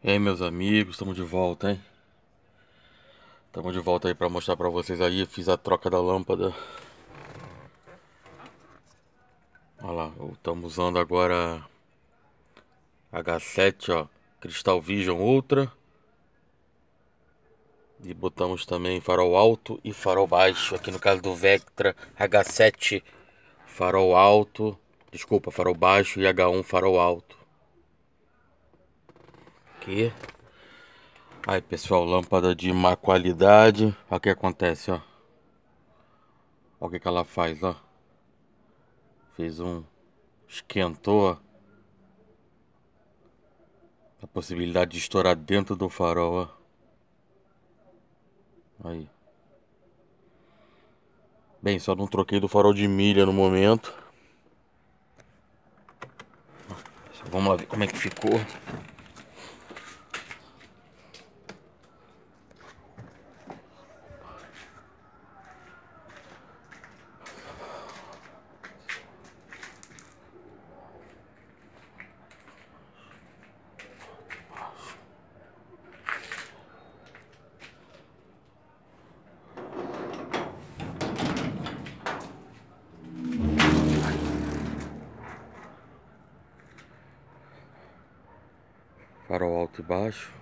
E aí meus amigos, estamos de volta, hein? Estamos de volta aí para mostrar para vocês aí, fiz a troca da lâmpada. Olha lá, estamos usando agora H7, ó, Crystal Vision Ultra. E botamos também farol alto e farol baixo, aqui no caso do Vectra H7 farol alto, desculpa, farol baixo e H1 farol alto aqui. Aí, pessoal, lâmpada de má qualidade. Olha o que acontece, ó. Olha o que, que ela faz, ó. Fez um... Esquentou, ó. A possibilidade de estourar dentro do farol, ó. Aí. Bem, só não troquei do farol de milha no momento. Vamos lá ver como é que ficou. farol alto e baixo.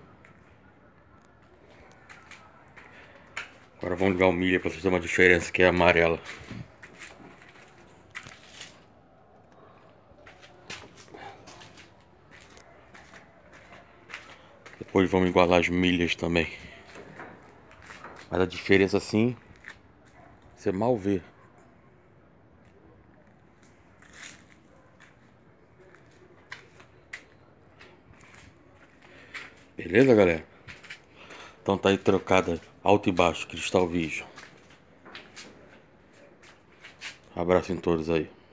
Agora vamos ligar o milha para fazer uma diferença que é amarela. Depois vamos igualar as milhas também. Mas a diferença assim, você mal vê. Beleza, galera? Então tá aí trocada alto e baixo, Cristal Vision. Abraço em todos aí.